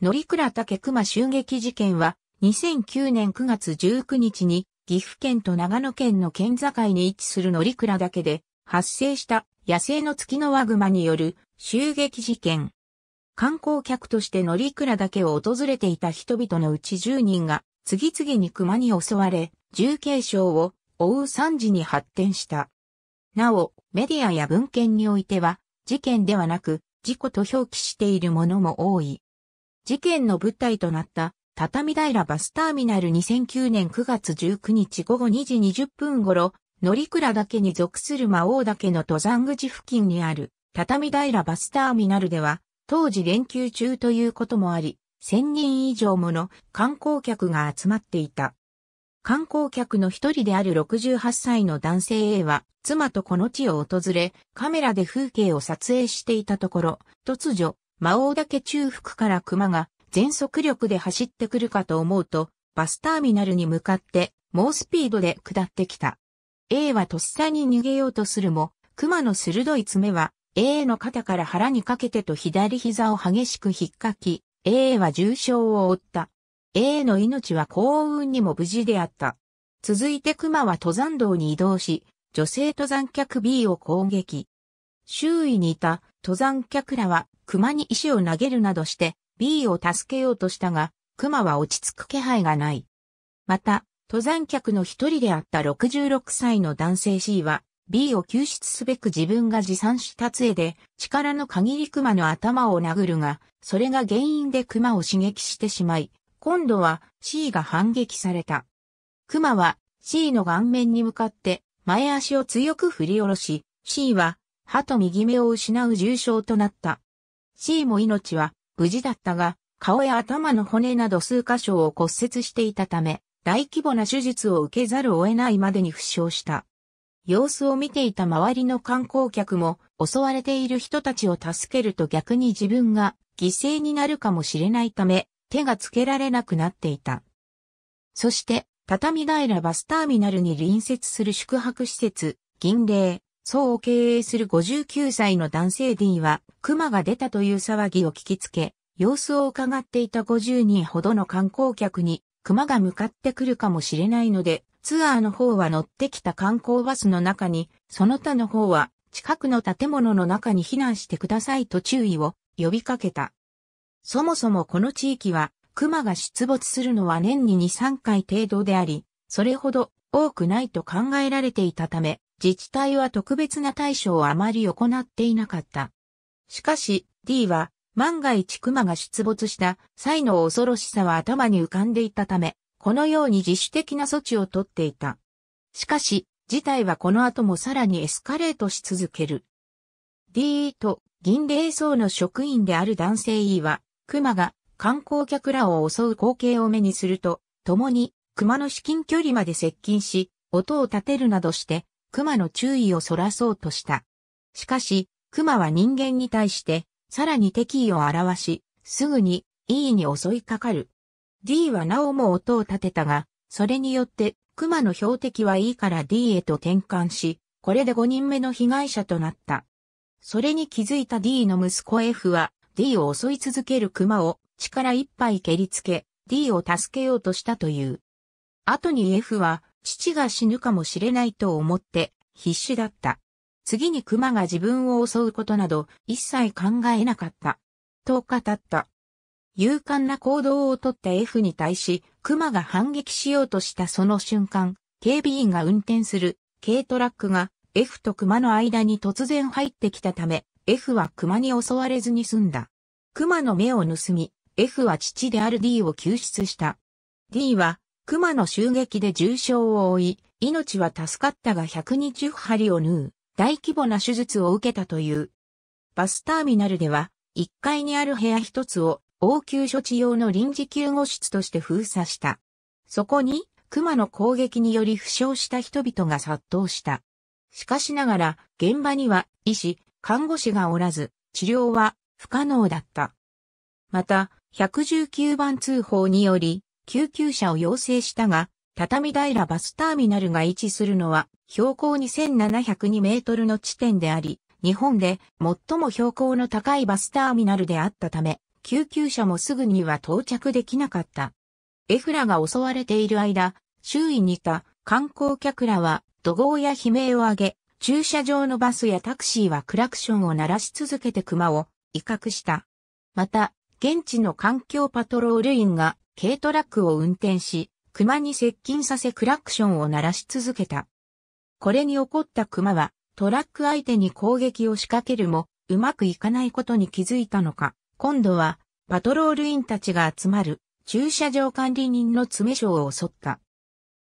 乗倉岳熊襲撃事件は、2009年9月19日に、岐阜県と長野県の県境に位置する乗倉岳で、発生した野生の月のワグマによる襲撃事件。観光客として乗倉岳を訪れていた人々のうち10人が、次々に熊に襲われ、重軽傷を負う惨事に発展した。なお、メディアや文献においては、事件ではなく、事故と表記しているものも多い。事件の舞台となった畳平バスターミナル2009年9月19日午後2時20分頃、乗倉岳に属する魔王岳の登山口付近にある畳平バスターミナルでは、当時連休中ということもあり、1000人以上もの観光客が集まっていた。観光客の一人である68歳の男性 A は、妻とこの地を訪れ、カメラで風景を撮影していたところ、突如、魔王岳中腹から熊が全速力で走ってくるかと思うと、バスターミナルに向かって猛スピードで下ってきた。A はとっさに逃げようとするも、熊の鋭い爪は A の肩から腹にかけてと左膝を激しく引っかき、A は重傷を負った。A の命は幸運にも無事であった。続いて熊は登山道に移動し、女性登山客 B を攻撃。周囲にいた登山客らは熊に石を投げるなどして B を助けようとしたが、熊は落ち着く気配がない。また、登山客の一人であった66歳の男性 C は、B を救出すべく自分が持参した杖で、力の限り熊の頭を殴るが、それが原因で熊を刺激してしまい、今度は C が反撃された。熊は C の顔面に向かって前足を強く振り下ろし、C は歯と右目を失う重傷となった。C も命は無事だったが、顔や頭の骨など数箇所を骨折していたため、大規模な手術を受けざるを得ないまでに負傷した。様子を見ていた周りの観光客も襲われている人たちを助けると逆に自分が犠牲になるかもしれないため手がつけられなくなっていた。そして畳平バスターミナルに隣接する宿泊施設銀霊層を経営する59歳の男性 D は熊が出たという騒ぎを聞きつけ、様子を伺っていた50人ほどの観光客に、熊が向かってくるかもしれないので、ツアーの方は乗ってきた観光バスの中に、その他の方は近くの建物の中に避難してくださいと注意を呼びかけた。そもそもこの地域は、熊が出没するのは年に2、3回程度であり、それほど多くないと考えられていたため、自治体は特別な対処をあまり行っていなかった。しかし、D は、万が一熊が出没した際の恐ろしさは頭に浮かんでいたため、このように自主的な措置をとっていた。しかし、事態はこの後もさらにエスカレートし続ける。D と銀霊層の職員である男性 E は、熊が観光客らを襲う光景を目にすると、共に熊の至近距離まで接近し、音を立てるなどして、熊の注意をそらそうとした。しかし、熊は人間に対して、さらに敵意を表し、すぐに E に襲いかかる。D はなおも音を立てたが、それによって熊の標的は E から D へと転換し、これで5人目の被害者となった。それに気づいた D の息子 F は D を襲い続ける熊を力いっぱい蹴りつけ、D を助けようとしたという。後に F は父が死ぬかもしれないと思って必死だった。次に熊が自分を襲うことなど一切考えなかった。と語った。勇敢な行動をとった F に対し、熊が反撃しようとしたその瞬間、警備員が運転する軽トラックが F と熊の間に突然入ってきたため、F は熊に襲われずに済んだ。熊の目を盗み、F は父である D を救出した。D は熊の襲撃で重傷を負い、命は助かったが120針を縫う。大規模な手術を受けたという。バスターミナルでは、1階にある部屋一つを応急処置用の臨時救護室として封鎖した。そこに、熊の攻撃により負傷した人々が殺到した。しかしながら、現場には医師、看護師がおらず、治療は不可能だった。また、119番通報により、救急車を要請したが、畳平バスターミナルが位置するのは標高2702メートルの地点であり、日本で最も標高の高いバスターミナルであったため、救急車もすぐには到着できなかった。エフラが襲われている間、周囲にいた観光客らは怒号や悲鳴を上げ、駐車場のバスやタクシーはクラクションを鳴らし続けて熊を威嚇した。また、現地の環境パトロール員が軽トラックを運転し、熊に接近させクラクションを鳴らし続けた。これに怒った熊は、トラック相手に攻撃を仕掛けるも、うまくいかないことに気づいたのか、今度は、パトロール員たちが集まる、駐車場管理人の詰所を襲った。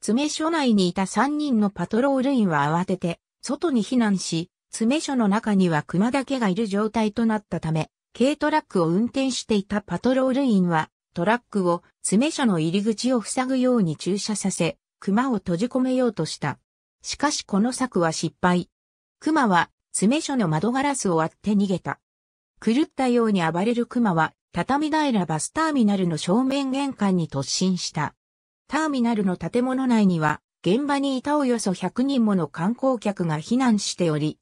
詰所内にいた3人のパトロール員は慌てて、外に避難し、詰所の中には熊だけがいる状態となったため、軽トラックを運転していたパトロール員は、トラックを詰め所の入り口を塞ぐように駐車させ、熊を閉じ込めようとした。しかしこの策は失敗。熊は詰め所の窓ガラスを割って逃げた。狂ったように暴れる熊は畳平バスターミナルの正面玄関に突進した。ターミナルの建物内には、現場にいたおよそ100人もの観光客が避難しており、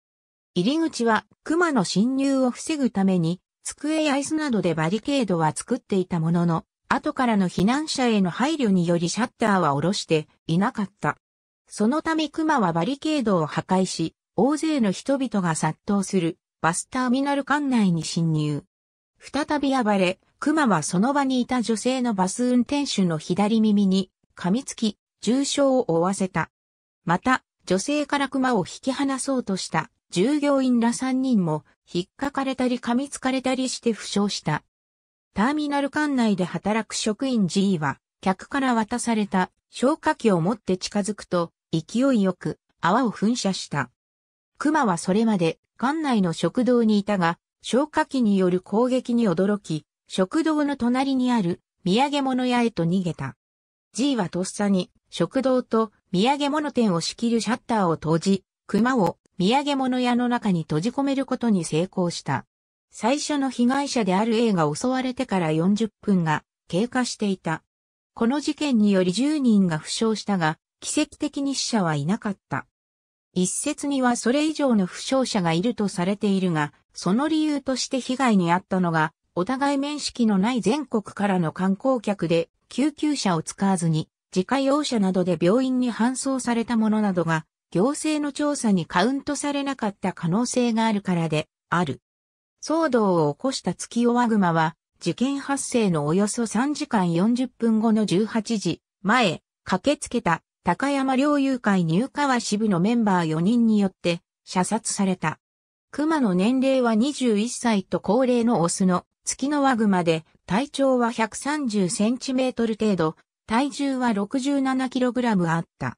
入り口は熊の侵入を防ぐために机や椅子などでバリケードは作っていたものの、後からの避難者への配慮によりシャッターは下ろしていなかった。そのため熊はバリケードを破壊し、大勢の人々が殺到するバスターミナル管内に侵入。再び暴れ、熊はその場にいた女性のバス運転手の左耳に噛みつき、重傷を負わせた。また、女性から熊を引き離そうとした従業員ら3人も引っかかれたり噛みつかれたりして負傷した。ターミナル館内で働く職員 G は、客から渡された消火器を持って近づくと、勢いよく泡を噴射した。熊はそれまで館内の食堂にいたが、消火器による攻撃に驚き、食堂の隣にある土産物屋へと逃げた。G はとっさに食堂と土産物店を仕切るシャッターを閉じ、熊を土産物屋の中に閉じ込めることに成功した。最初の被害者である A が襲われてから40分が経過していた。この事件により10人が負傷したが、奇跡的に死者はいなかった。一説にはそれ以上の負傷者がいるとされているが、その理由として被害に遭ったのが、お互い面識のない全国からの観光客で、救急車を使わずに、自家用車などで病院に搬送されたものなどが行政の調査にカウントされなかった可能性があるからで、ある。騒動を起こした月夜ワグマは、事件発生のおよそ3時間40分後の18時、前、駆けつけた高山猟友会入川支部のメンバー4人によって射殺された。熊の年齢は21歳と高齢のオスの月のワグマで体長は130センチメートル程度、体重は67キログラムあった。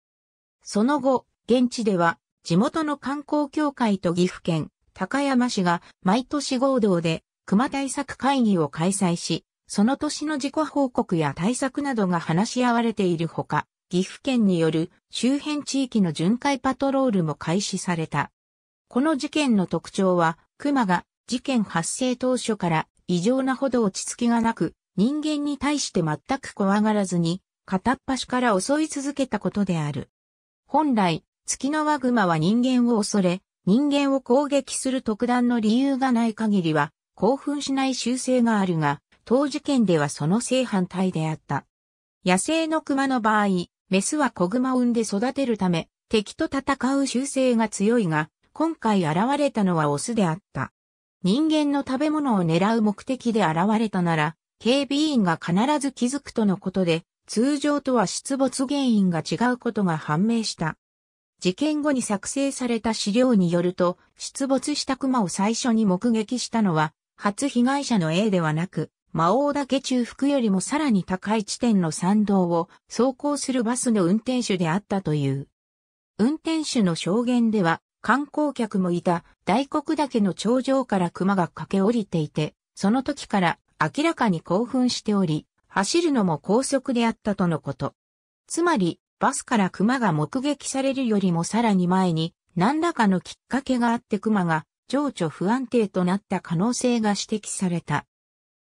その後、現地では地元の観光協会と岐阜県高山市が毎年合同で熊対策会議を開催し、その年の自己報告や対策などが話し合われているほか、岐阜県による周辺地域の巡回パトロールも開始された。この事件の特徴は、熊が事件発生当初から異常なほど落ち着きがなく、人間に対して全く怖がらずに、片っ端から襲い続けたことである。本来、月のワグマは人間を恐れ、人間を攻撃する特段の理由がない限りは、興奮しない習性があるが、当事件ではその正反対であった。野生の熊の場合、メスは子熊を産んで育てるため、敵と戦う習性が強いが、今回現れたのはオスであった。人間の食べ物を狙う目的で現れたなら、警備員が必ず気づくとのことで、通常とは出没原因が違うことが判明した。事件後に作成された資料によると、出没した熊を最初に目撃したのは、初被害者の A ではなく、魔王岳中腹よりもさらに高い地点の山道を走行するバスの運転手であったという。運転手の証言では、観光客もいた大黒岳の頂上から熊が駆け下りていて、その時から明らかに興奮しており、走るのも高速であったとのこと。つまり、バスから熊が目撃されるよりもさらに前に、何らかのきっかけがあって熊が情緒不安定となった可能性が指摘された。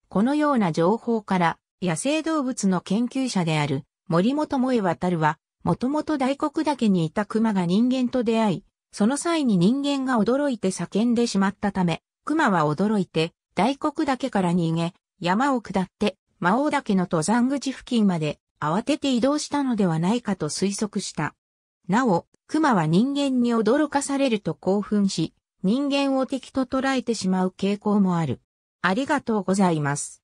このような情報から、野生動物の研究者である森本萌渡るは、もともと大黒岳にいた熊が人間と出会い、その際に人間が驚いて叫んでしまったため、熊は驚いて、大黒岳から逃げ、山を下って、魔王岳の登山口付近まで慌てて移動したのではないかと推測した。なお、熊は人間に驚かされると興奮し、人間を敵と捉えてしまう傾向もある。ありがとうございます。